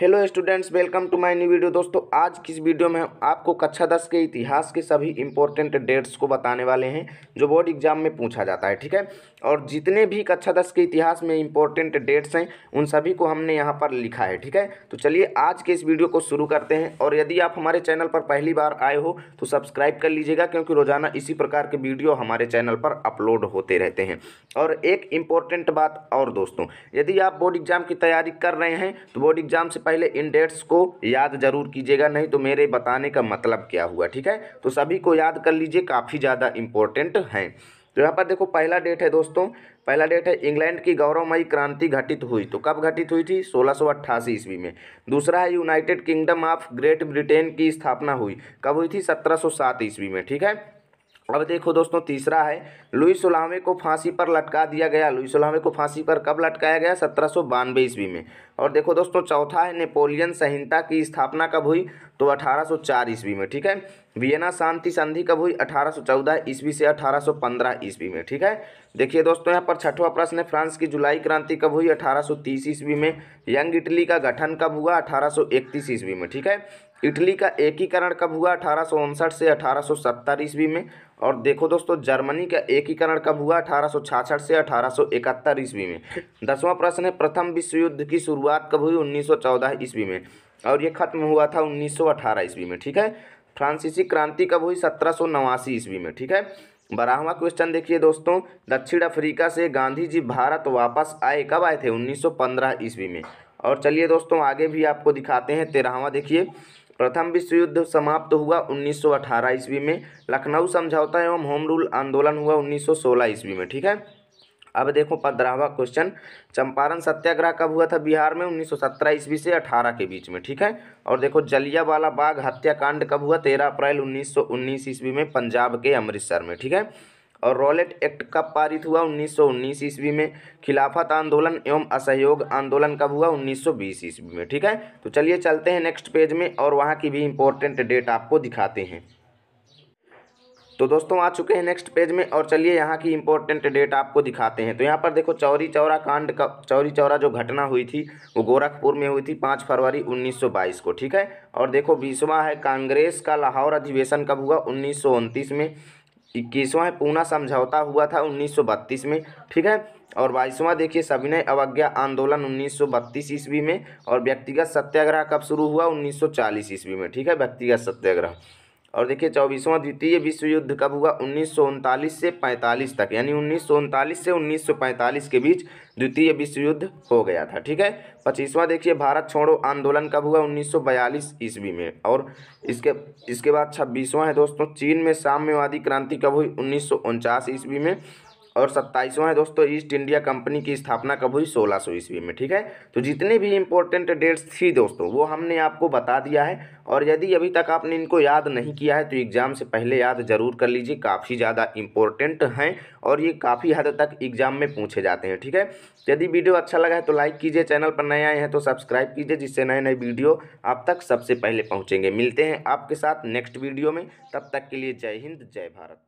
hello students welcome to my new video दोस्तों आज की इस वीडियो में आपको कक्षा दस के इतिहास के सभी इंपॉर्टेंट डेट्स को बताने वाले हैं जो बोर्ड एग्जाम में पूछा जाता है ठीक है और जितने भी कक्षा दस के इतिहास में इंपॉर्टेंट डेट्स हैं उन सभी को हमने यहाँ पर लिखा है ठीक है तो चलिए आज के इस वीडियो को शुरू करते हैं और यदि आप हमारे चैनल पर पहली बार आए हो तो सब्सक्राइब कर लीजिएगा क्योंकि रोजाना इसी प्रकार के वीडियो हमारे चैनल पर अपलोड होते रहते हैं और एक इम्पोर्टेंट बात और दोस्तों यदि आप बोर्ड एग्जाम की तैयारी कर रहे हैं तो बोर्ड एग्जाम से पहले इन डेट्स को याद जरूर कीजिएगा नहीं तो मेरे बताने का मतलब क्या हुआ ठीक है तो सभी को याद कर लीजिए काफ़ी ज़्यादा इंपॉर्टेंट हैं तो यहाँ पर देखो पहला डेट है दोस्तों पहला डेट है इंग्लैंड की गौरवमयी क्रांति घटित हुई तो कब घटित हुई थी सोलह ईस्वी में दूसरा है United Kingdom of Great Britain की स्थापना हुई कब हुई थी 1707 ईस्वी में ठीक है अब देखो दोस्तों तीसरा है लुई सुलामे को फांसी पर लटका दिया गया लुई सुलामे को फांसी पर कब लटकाया गया सत्रह सौ ईस्वी में और देखो दोस्तों चौथा है नेपोलियन संहिता की स्थापना कब हुई तो 1804 ईस्वी में ठीक है वियना शांति संधि कब हुई 1814 ईस्वी से 1815 ईस्वी में ठीक है देखिए दोस्तों यहाँ पर छठवां प्रश्न है फ्रांस की जुलाई क्रांति कब हुई 1830 ईस्वी में यंग इटली का गठन कब हुआ 1831 ईस्वी में ठीक है इटली का एकीकरण कब हुआ अठारह से अठारह ईस्वी में और देखो दोस्तों जर्मनी का एकीकरण कब हुआ अठारह से अठारह ईस्वी में दसवां प्रश्न है प्रथम विश्व युद्ध की शुरुआत कब हुई 1914 ईस्वी में और ये खत्म हुआ था 1918 ईस्वी में ठीक है फ्रांसीसी क्रांति कब हुई सत्रह ईस्वी में ठीक है बारहवा क्वेश्चन देखिए दोस्तों दक्षिण अफ्रीका से गांधी जी भारत वापस आए कब आए थे 1915 ईस्वी में और चलिए दोस्तों आगे भी आपको दिखाते हैं तेरहवा देखिए प्रथम विश्व युद्ध समाप्त हुआ 1918 ईस्वी में लखनऊ समझौता एवं होम रूल आंदोलन हुआ 1916 ईस्वी में ठीक है अब देखो पंद्रहवा क्वेश्चन चंपारण सत्याग्रह कब हुआ था बिहार में 1917 ईस्वी से 18 के बीच में ठीक है और देखो जलियावाला बाग हत्याकांड कब हुआ 13 अप्रैल 1919 ईस्वी में पंजाब के अमृतसर में ठीक है और रॉलेट एक्ट कब पारित हुआ 1919 ईस्वी में खिलाफत आंदोलन एवं असहयोग आंदोलन कब हुआ 1920 ईस्वी में ठीक है तो चलिए चलते हैं नेक्स्ट पेज में और वहाँ की भी इम्पोर्टेंट डेट आपको दिखाते हैं तो दोस्तों आ चुके हैं नेक्स्ट पेज में और चलिए यहाँ की इंपॉर्टेंट डेट आपको दिखाते हैं तो यहाँ पर देखो चौरी चौरा कांड का चौरी चौरा जो घटना हुई थी वो गोरखपुर में हुई थी पाँच फरवरी 1922 को ठीक है और देखो बीसवां है कांग्रेस का लाहौर अधिवेशन कब हुआ उन्नीस में इक्कीसवां है पूना समझौता हुआ था उन्नीस में ठीक है और बाईसवां देखिए सविनय अवज्ञा आंदोलन 1932 ईस्वी में और व्यक्तिगत सत्याग्रह कब शुरू हुआ 1940 ईस्वी में ठीक है व्यक्तिगत सत्याग्रह और देखिए चौबीसवां द्वितीय विश्व युद्ध कब हुआ उन्नीस से 45 तक यानी उन्नीस से 1945 के बीच द्वितीय विश्व युद्ध हो गया था ठीक है पच्चीसवां देखिए भारत छोड़ो आंदोलन कब हुआ 1942 ईस्वी में और इसके इसके बाद छब्बीसवां है दोस्तों चीन में साम्यवादी क्रांति कब हुई उन्नीस ईस्वी में और सत्ताईसवां है दोस्तों ईस्ट इंडिया कंपनी की स्थापना कब हुई सोलह सौ ईस्वी में ठीक है तो जितने भी इंपॉर्टेंट डेट्स थी दोस्तों वो हमने आपको बता दिया है और यदि अभी तक आपने इनको याद नहीं किया है तो एग्ज़ाम से पहले याद जरूर कर लीजिए काफ़ी ज़्यादा इंपॉर्टेंट हैं और ये काफ़ी हद तक एग्ज़ाम में पूछे जाते हैं ठीक है यदि वीडियो अच्छा लगा है तो लाइक कीजिए चैनल पर नए आए हैं तो सब्सक्राइब कीजिए जिससे नए नए वीडियो आप तक सबसे पहले पहुँचेंगे मिलते हैं आपके साथ नेक्स्ट वीडियो में तब तक के लिए जय हिंद जय भारत